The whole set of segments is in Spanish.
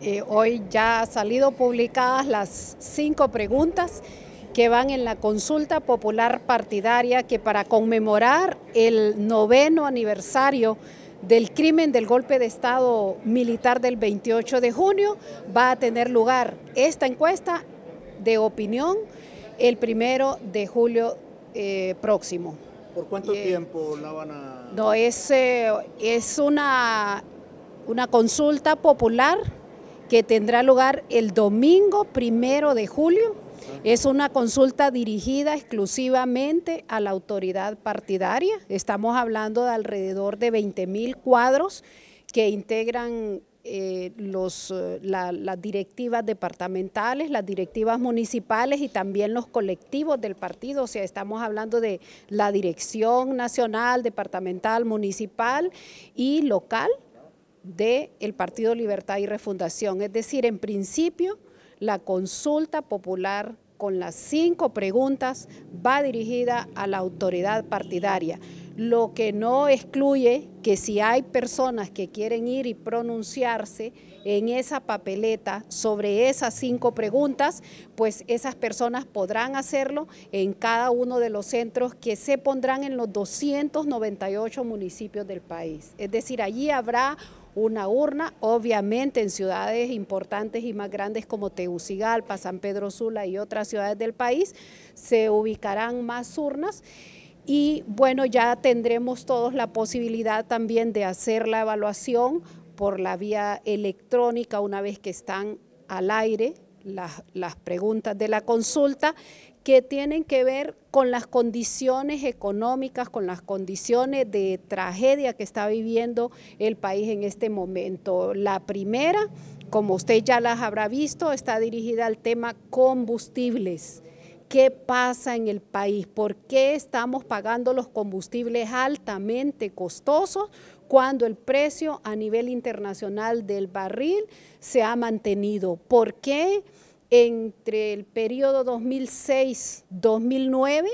Eh, hoy ya han salido publicadas las cinco preguntas que van en la consulta popular partidaria que para conmemorar el noveno aniversario del crimen del golpe de Estado militar del 28 de junio va a tener lugar esta encuesta de opinión el primero de julio eh, próximo. ¿Por cuánto eh, tiempo la van a...? No, es, es una, una consulta popular que tendrá lugar el domingo primero de julio. Es una consulta dirigida exclusivamente a la autoridad partidaria. Estamos hablando de alrededor de 20 mil cuadros que integran eh, los, eh, las directivas departamentales, las directivas municipales y también los colectivos del partido. O sea, estamos hablando de la dirección nacional, departamental, municipal y local del el Partido Libertad y Refundación. Es decir, en principio, la consulta popular con las cinco preguntas va dirigida a la autoridad partidaria lo que no excluye que si hay personas que quieren ir y pronunciarse en esa papeleta sobre esas cinco preguntas, pues esas personas podrán hacerlo en cada uno de los centros que se pondrán en los 298 municipios del país. Es decir, allí habrá una urna, obviamente en ciudades importantes y más grandes como Tegucigalpa, San Pedro Sula y otras ciudades del país, se ubicarán más urnas y bueno, ya tendremos todos la posibilidad también de hacer la evaluación por la vía electrónica una vez que están al aire las, las preguntas de la consulta que tienen que ver con las condiciones económicas, con las condiciones de tragedia que está viviendo el país en este momento. La primera, como usted ya las habrá visto, está dirigida al tema combustibles qué pasa en el país, por qué estamos pagando los combustibles altamente costosos cuando el precio a nivel internacional del barril se ha mantenido, por qué entre el periodo 2006-2009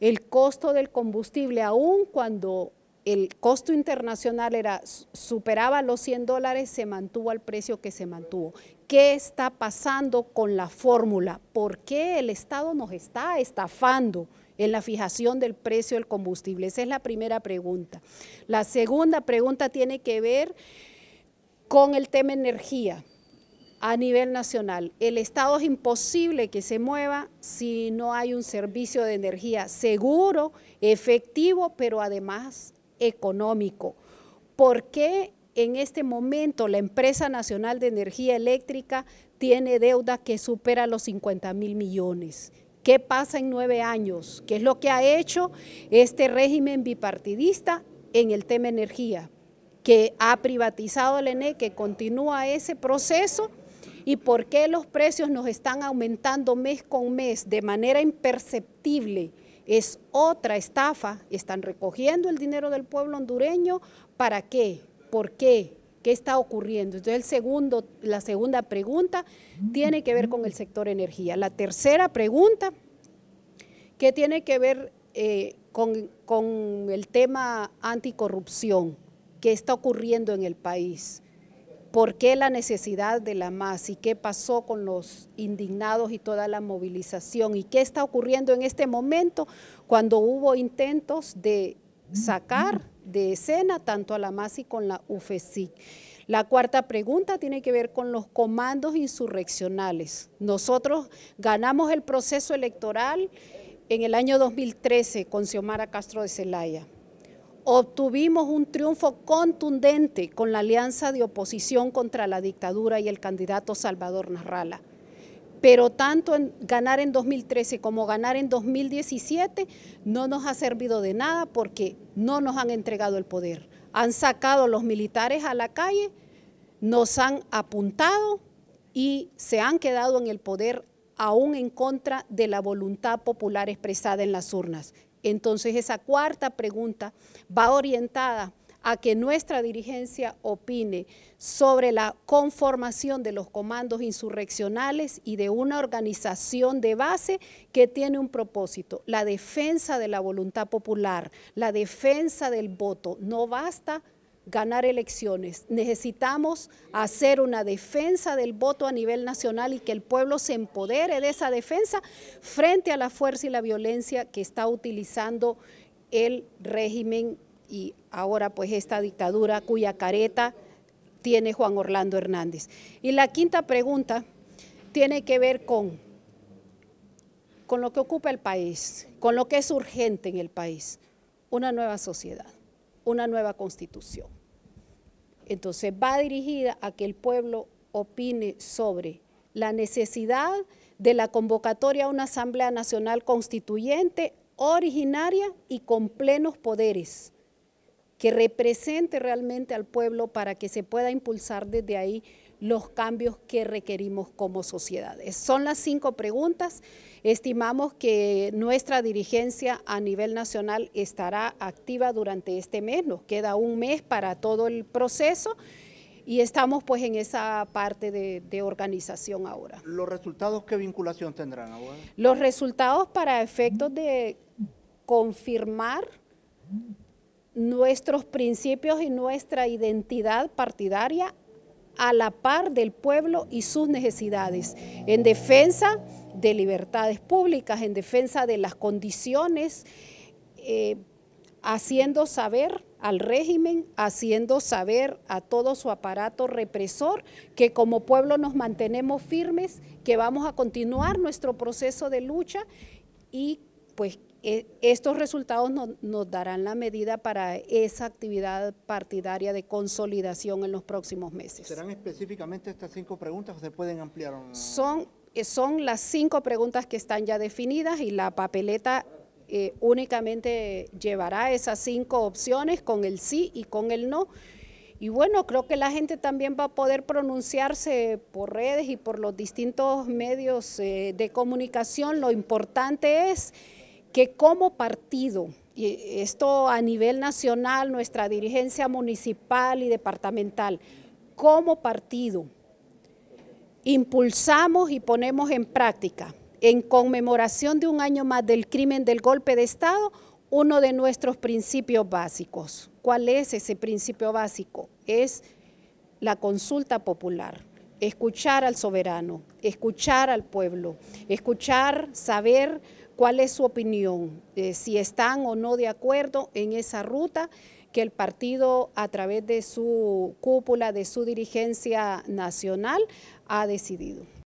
el costo del combustible, aún cuando el costo internacional era, superaba los 100 dólares, se mantuvo al precio que se mantuvo qué está pasando con la fórmula, por qué el Estado nos está estafando en la fijación del precio del combustible. Esa es la primera pregunta. La segunda pregunta tiene que ver con el tema energía a nivel nacional. El Estado es imposible que se mueva si no hay un servicio de energía seguro, efectivo, pero además económico. ¿Por qué en este momento la empresa nacional de energía eléctrica tiene deuda que supera los 50 mil millones. ¿Qué pasa en nueve años? ¿Qué es lo que ha hecho este régimen bipartidista en el tema energía? Que ha privatizado el ENE, que continúa ese proceso y por qué los precios nos están aumentando mes con mes de manera imperceptible es otra estafa. Están recogiendo el dinero del pueblo hondureño. ¿Para qué? ¿Por qué? ¿Qué está ocurriendo? Entonces, el segundo, la segunda pregunta tiene que ver con el sector energía. La tercera pregunta, ¿qué tiene que ver eh, con, con el tema anticorrupción? ¿Qué está ocurriendo en el país? ¿Por qué la necesidad de la MAS y qué pasó con los indignados y toda la movilización? ¿Y qué está ocurriendo en este momento cuando hubo intentos de sacar de escena, tanto a la MASI con la UFESIC. La cuarta pregunta tiene que ver con los comandos insurreccionales. Nosotros ganamos el proceso electoral en el año 2013 con Xiomara Castro de Celaya. Obtuvimos un triunfo contundente con la alianza de oposición contra la dictadura y el candidato Salvador Narrala pero tanto en ganar en 2013 como ganar en 2017 no nos ha servido de nada porque no nos han entregado el poder. Han sacado a los militares a la calle, nos han apuntado y se han quedado en el poder aún en contra de la voluntad popular expresada en las urnas. Entonces esa cuarta pregunta va orientada a que nuestra dirigencia opine sobre la conformación de los comandos insurreccionales y de una organización de base que tiene un propósito, la defensa de la voluntad popular, la defensa del voto. No basta ganar elecciones. Necesitamos hacer una defensa del voto a nivel nacional y que el pueblo se empodere de esa defensa frente a la fuerza y la violencia que está utilizando el régimen y ahora pues esta dictadura cuya careta tiene Juan Orlando Hernández. Y la quinta pregunta tiene que ver con, con lo que ocupa el país, con lo que es urgente en el país, una nueva sociedad, una nueva constitución. Entonces va dirigida a que el pueblo opine sobre la necesidad de la convocatoria a una Asamblea Nacional Constituyente originaria y con plenos poderes que represente realmente al pueblo para que se pueda impulsar desde ahí los cambios que requerimos como sociedades. Son las cinco preguntas. Estimamos que nuestra dirigencia a nivel nacional estará activa durante este mes. Nos queda un mes para todo el proceso y estamos pues en esa parte de, organización ahora. ¿Los resultados qué vinculación tendrán ahora? Los resultados para efectos de confirmar nuestros principios y nuestra identidad partidaria a la par del pueblo y sus necesidades, en defensa de libertades públicas, en defensa de las condiciones, eh, haciendo saber al régimen, haciendo saber a todo su aparato represor que como pueblo nos mantenemos firmes, que vamos a continuar nuestro proceso de lucha y pues eh, estos resultados nos darán la medida para esa actividad partidaria de consolidación en los próximos meses. ¿Serán específicamente estas cinco preguntas o se pueden ampliar? Un... Son, eh, son las cinco preguntas que están ya definidas y la papeleta eh, únicamente llevará esas cinco opciones con el sí y con el no. Y bueno, creo que la gente también va a poder pronunciarse por redes y por los distintos medios de comunicación. Lo importante es que como partido, y esto a nivel nacional, nuestra dirigencia municipal y departamental, como partido, impulsamos y ponemos en práctica, en conmemoración de un año más del crimen del golpe de Estado, uno de nuestros principios básicos. ¿Cuál es ese principio básico? Es la consulta popular, escuchar al soberano, escuchar al pueblo, escuchar, saber cuál es su opinión, eh, si están o no de acuerdo en esa ruta que el partido a través de su cúpula, de su dirigencia nacional, ha decidido.